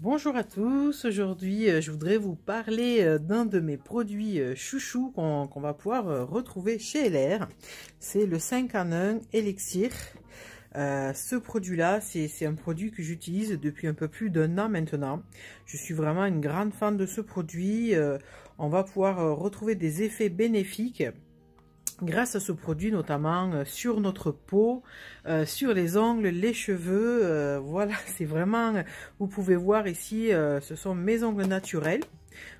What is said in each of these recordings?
Bonjour à tous, aujourd'hui euh, je voudrais vous parler euh, d'un de mes produits euh, chouchou qu'on va pouvoir retrouver chez LR. C'est le 5 en 1 Elixir. ce produit-là, c'est un produit que j'utilise depuis un peu plus d'un an maintenant. Je suis vraiment une grande fan de ce produit. on va pouvoir retrouver des effets bénéfiques grâce à ce produit notamment euh, sur notre peau, euh, sur les ongles, les cheveux. Euh, voilà, c'est vraiment, vous pouvez voir ici, ce sont mes ongles naturels.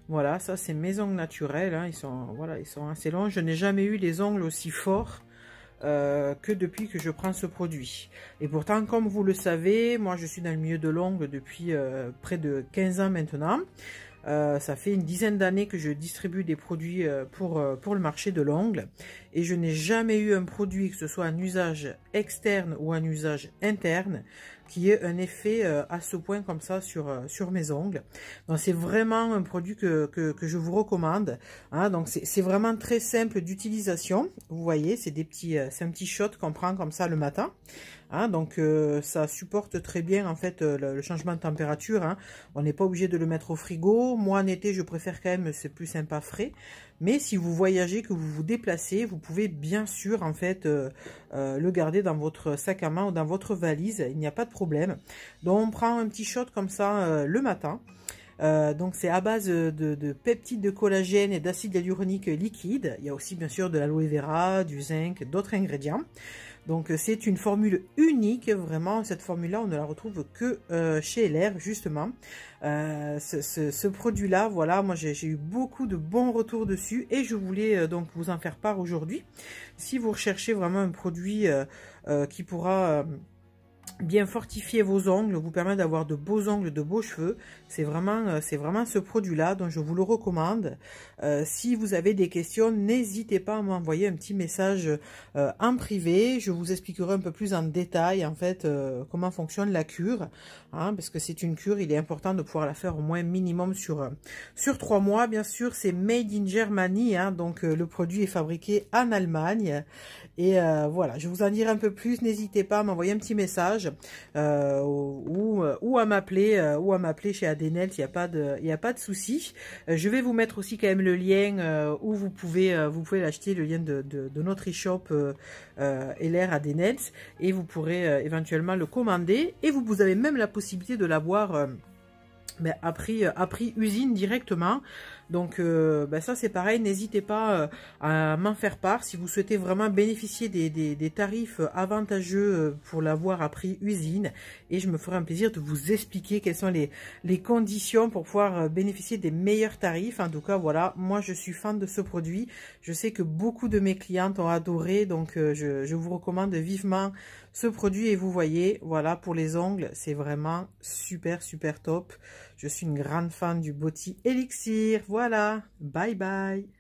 Voilà, ça c'est mes ongles naturels, hein, ils, sont, voilà, ils sont assez longs. Je n'ai jamais eu les ongles aussi forts. que depuis que je prends ce produit. Et pourtant, comme vous le savez, moi je suis dans le milieu de l'ongle depuis près de 15 ans maintenant. Euh, ça fait une dizaine d'années que je distribue des produits euh, pour, euh, pour le marché de l'ongle et je n'ai jamais eu un produit, que ce soit un usage externe ou un usage interne, qui ait un effet euh, à ce point comme ça sur, euh, sur mes ongles. Donc c'est vraiment un produit que, je vous recommande. Hein. donc c'est vraiment très simple d'utilisation. Vous voyez, c'est des petits, euh, c'est un petit shot qu'on prend comme ça le matin. Hein. donc ça supporte très bien en fait le, changement de température. Hein. On n'est pas obligé de le mettre au frigo. Moi en été, je préfère quand même, c'est plus sympa frais. Mais si vous voyagez, que vous vous déplacez, vous pouvez bien sûr en fait le garder dans votre sac à main ou dans votre valise. Il n'y a pas de problème. Donc on prend un petit shot comme ça euh, le matin. Euh, donc c'est à base de, peptides de collagène et d'acide hyaluronique liquide. Il y a aussi bien sûr de l'aloe vera, du zinc, d'autres ingrédients. Donc euh, c'est une formule unique, vraiment cette formule-là on ne la retrouve que chez LR justement. ce, ce produit-là, voilà, moi j'ai eu beaucoup de bons retours dessus et je voulais donc vous en faire part aujourd'hui. Si vous recherchez vraiment un produit qui pourra bien fortifier vos ongles, vous permet d'avoir de beaux ongles, de beaux cheveux. C'est vraiment, euh, c'est vraiment ce produit-là dont je vous le recommande. Euh, si vous avez des questions, n'hésitez pas à m'envoyer un petit message euh, en privé. Je vous expliquerai un peu plus en détail en fait comment fonctionne la cure, hein, parce que c'est une cure, il est important de pouvoir la faire au moins minimum sur sur trois mois. Bien sûr, c'est made in Germany, hein, donc le produit est fabriqué en Allemagne. Et voilà, je vous en dirai un peu plus. N'hésitez pas à m'envoyer un petit message. Euh, ou, à m'appeler euh, ou à m'appeler chez Adenelt, il n'y a pas de il a pas de souci. Euh, je vais vous mettre aussi quand même le lien où vous pouvez vous l'acheter le lien de, notre e-shop LR Adenels et vous pourrez éventuellement le commander et vous, vous avez même la possibilité de l'avoir ben, a, euh, usine directement. Donc euh, ben, ça c'est pareil, n'hésitez pas euh, à m'en faire part. Si vous souhaitez vraiment bénéficier des, tarifs avantageux pour l'avoir à prix usine, et je me ferai un plaisir de vous expliquer quelles sont les, conditions pour pouvoir bénéficier des meilleurs tarifs. En tout cas voilà, moi je suis fan de ce produit. Je sais que beaucoup de mes clientes ont adoré, donc je vous recommande vivement ce produit. Et vous voyez, voilà, pour les ongles, c'est vraiment super, super top. Je suis une grande fan du Body Elixir. Voilà, bye bye